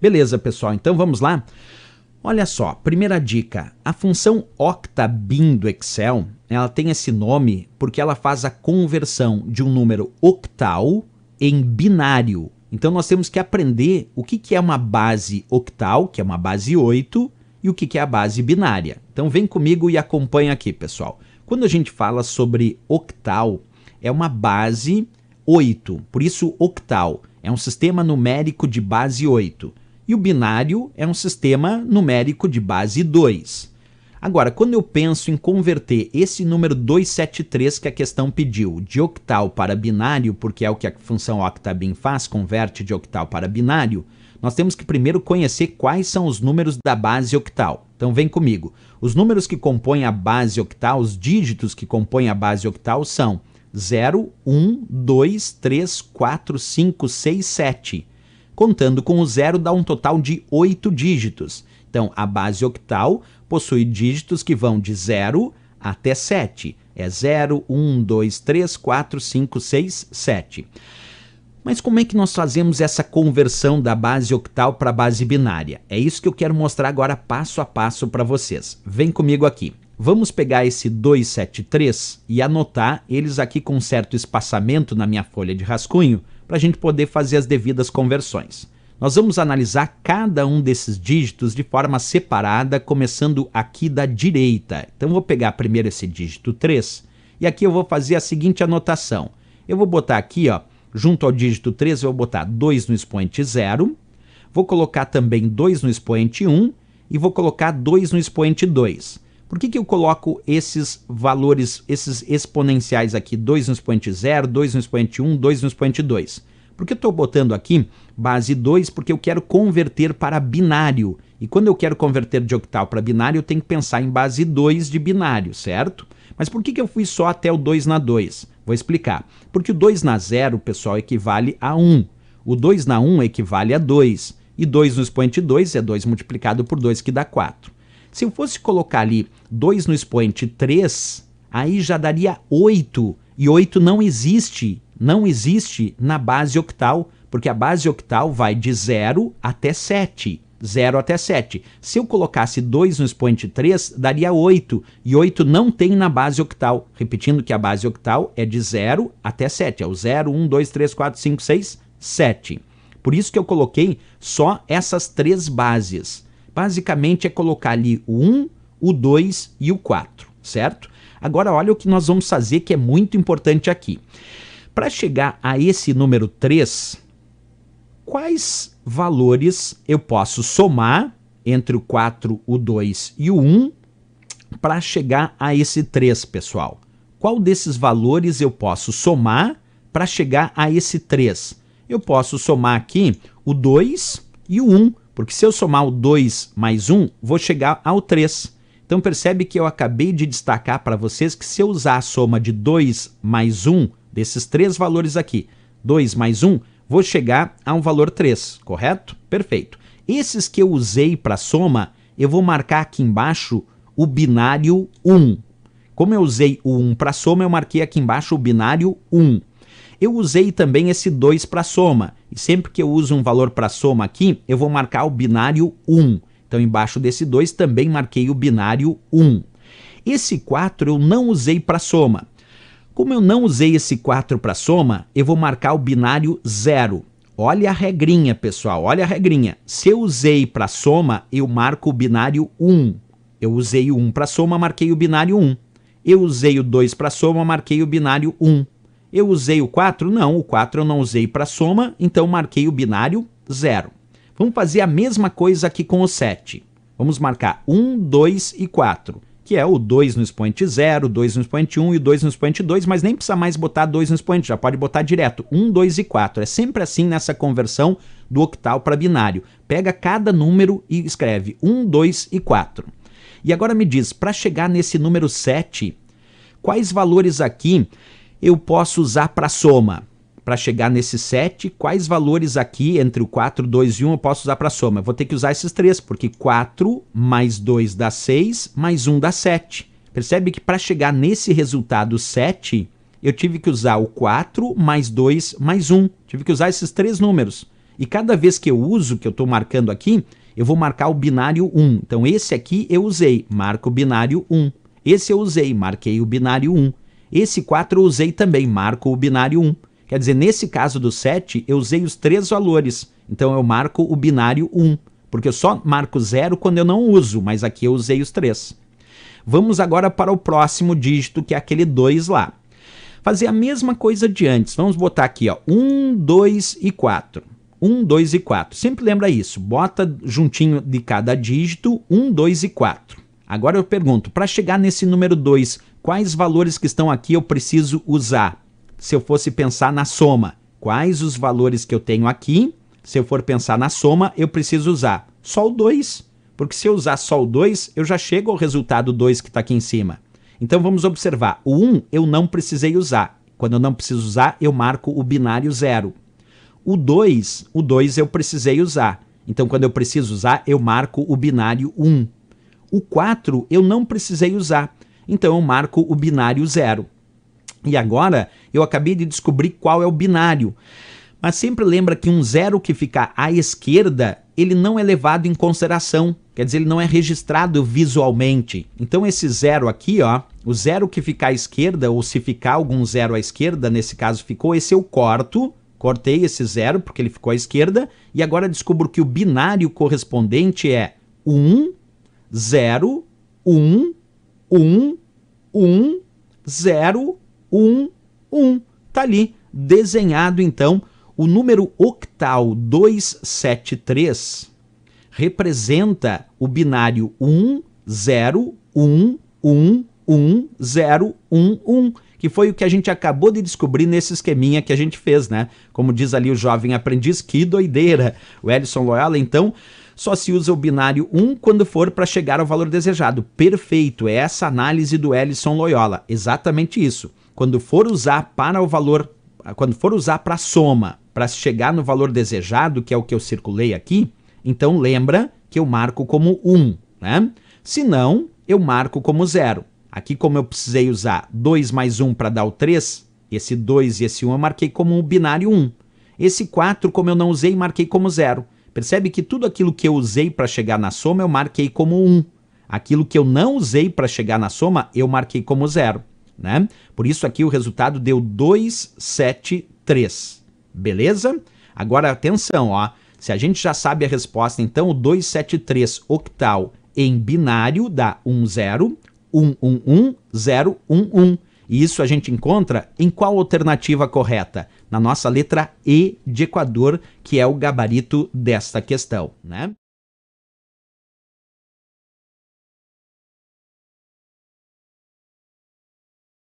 Beleza, pessoal, então vamos lá? Olha só, primeira dica, a função octabin do Excel, ela tem esse nome porque ela faz a conversão de um número octal em binário. Então nós temos que aprender o que, que é uma base octal, que é uma base 8, e o que, que é a base binária. Então vem comigo e acompanha aqui, pessoal. Quando a gente fala sobre octal, é uma base 8, por isso octal. É um sistema numérico de base 8. E o binário é um sistema numérico de base 2. Agora, quando eu penso em converter esse número 273 que a questão pediu de octal para binário, porque é o que a função octabin faz, converte de octal para binário, nós temos que primeiro conhecer quais são os números da base octal. Então vem comigo. Os números que compõem a base octal, os dígitos que compõem a base octal são 0, 1, 2, 3, 4, 5, 6, 7 contando com o zero dá um total de oito dígitos. Então, a base octal possui dígitos que vão de 0 até 7. É 0, 1, 2, 3, 4, 5, 6, 7. Mas como é que nós fazemos essa conversão da base octal para a base binária? É isso que eu quero mostrar agora passo a passo para vocês. Vem comigo aqui. Vamos pegar esse 273 e anotar eles aqui com certo espaçamento na minha folha de rascunho para a gente poder fazer as devidas conversões. Nós vamos analisar cada um desses dígitos de forma separada, começando aqui da direita. Então vou pegar primeiro esse dígito 3 e aqui eu vou fazer a seguinte anotação. Eu vou botar aqui, ó, junto ao dígito 3, eu vou botar 2 no expoente 0, vou colocar também 2 no expoente 1 e vou colocar 2 no expoente 2. Por que, que eu coloco esses valores, esses exponenciais aqui, 2 no expoente 0, 2 no expoente 1, 2 no expoente 2? Porque eu estou botando aqui base 2 porque eu quero converter para binário. E quando eu quero converter de octal para binário, eu tenho que pensar em base 2 de binário, certo? Mas por que, que eu fui só até o 2 na 2? Vou explicar. Porque o 2 na 0, pessoal, equivale a 1. Um. O 2 na 1 um equivale a 2. E 2 no expoente 2 é 2 multiplicado por 2, que dá 4. Se eu fosse colocar ali 2 no expoente 3, aí já daria 8. E 8 não existe, não existe na base octal, porque a base octal vai de 0 até 7. 0 até 7. Se eu colocasse 2 no expoente 3, daria 8. E 8 não tem na base octal. Repetindo que a base octal é de 0 até 7. É o 0, 1, 2, 3, 4, 5, 6, 7. Por isso que eu coloquei só essas três bases. Basicamente é colocar ali o 1, o 2 e o 4, certo? Agora olha o que nós vamos fazer que é muito importante aqui. Para chegar a esse número 3, quais valores eu posso somar entre o 4, o 2 e o 1 para chegar a esse 3, pessoal? Qual desses valores eu posso somar para chegar a esse 3? Eu posso somar aqui o 2 e o 1, porque se eu somar o 2 mais 1, vou chegar ao 3. Então percebe que eu acabei de destacar para vocês que se eu usar a soma de 2 mais 1, desses três valores aqui, 2 mais 1, vou chegar a um valor 3, correto? Perfeito. Esses que eu usei para soma, eu vou marcar aqui embaixo o binário 1. Como eu usei o 1 para soma, eu marquei aqui embaixo o binário 1. Eu usei também esse 2 para soma. E sempre que eu uso um valor para soma aqui, eu vou marcar o binário 1. Então, embaixo desse 2, também marquei o binário 1. Esse 4 eu não usei para soma. Como eu não usei esse 4 para soma, eu vou marcar o binário 0. Olha a regrinha, pessoal, olha a regrinha. Se eu usei para soma, eu marco o binário 1. Eu usei o 1 para soma, marquei o binário 1. Eu usei o 2 para soma, marquei o binário 1. Eu usei o 4? Não, o 4 eu não usei para soma, então marquei o binário 0. Vamos fazer a mesma coisa aqui com o 7. Vamos marcar 1, 2 e 4, que é o 2 no expoente 0, 2 no expoente 1 e 2 no expoente 2, mas nem precisa mais botar 2 no expoente, já pode botar direto 1, 2 e 4. É sempre assim nessa conversão do octal para binário. Pega cada número e escreve 1, 2 e 4. E agora me diz, para chegar nesse número 7, quais valores aqui eu posso usar para soma? Para chegar nesse 7, quais valores aqui entre o 4, 2 e 1 eu posso usar para soma? Eu vou ter que usar esses três, porque 4 mais 2 dá 6, mais 1 dá 7. Percebe que para chegar nesse resultado 7, eu tive que usar o 4 mais 2 mais 1. Tive que usar esses três números. E cada vez que eu uso, que eu estou marcando aqui, eu vou marcar o binário 1. Então esse aqui eu usei, marco o binário 1. Esse eu usei, marquei o binário 1. Esse 4 eu usei também, marco o binário 1. Quer dizer, nesse caso do 7, eu usei os três valores, então eu marco o binário 1, porque eu só marco 0 quando eu não uso, mas aqui eu usei os três. Vamos agora para o próximo dígito, que é aquele 2 lá. Fazer a mesma coisa de antes. Vamos botar aqui, ó, 1, 2 e 4. 1, 2 e 4. Sempre lembra isso. Bota juntinho de cada dígito 1, 2 e 4. Agora eu pergunto, para chegar nesse número 2, quais valores que estão aqui eu preciso usar? Se eu fosse pensar na soma, quais os valores que eu tenho aqui? Se eu for pensar na soma, eu preciso usar só o 2, porque se eu usar só o 2, eu já chego ao resultado 2 que está aqui em cima. Então vamos observar, o 1 um eu não precisei usar. Quando eu não preciso usar, eu marco o binário 0. O 2, o 2 eu precisei usar. Então quando eu preciso usar, eu marco o binário 1. Um. O 4 eu não precisei usar. Então eu marco o binário zero. E agora eu acabei de descobrir qual é o binário. Mas sempre lembra que um zero que fica à esquerda, ele não é levado em consideração, quer dizer, ele não é registrado visualmente. Então esse zero aqui, ó, o zero que ficar à esquerda, ou se ficar algum zero à esquerda, nesse caso ficou, esse eu corto, cortei esse zero porque ele ficou à esquerda, e agora descubro que o binário correspondente é 1, 0, 1, 1, 1, 0, 1, 1. Tá ali desenhado então o número octal 273 representa o binário 1, 0, 1, 1, 1, 0, 1, 1, que foi o que a gente acabou de descobrir nesse esqueminha que a gente fez, né? Como diz ali o jovem aprendiz, que doideira! O Edson Loyola, então, só se usa o binário 1 quando for para chegar ao valor desejado. Perfeito, é essa análise do Ellison Loyola, exatamente isso. Quando for usar para o valor, quando for usar para soma, para chegar no valor desejado, que é o que eu circulei aqui, então lembra que eu marco como 1, né? Se não, eu marco como 0. Aqui, como eu precisei usar 2 mais 1 para dar o 3, esse 2 e esse 1 eu marquei como o binário 1. Esse 4, como eu não usei, marquei como 0. Percebe que tudo aquilo que eu usei para chegar na soma eu marquei como 1. Aquilo que eu não usei para chegar na soma eu marquei como 0. Né? Por isso aqui o resultado deu 273. Beleza? Agora atenção, ó. Se a gente já sabe a resposta, então o 273 octal em binário dá 1, 1, 1, 0, 0, 1, 1. E isso a gente encontra em qual alternativa correta? Na nossa letra E de Equador, que é o gabarito desta questão, né?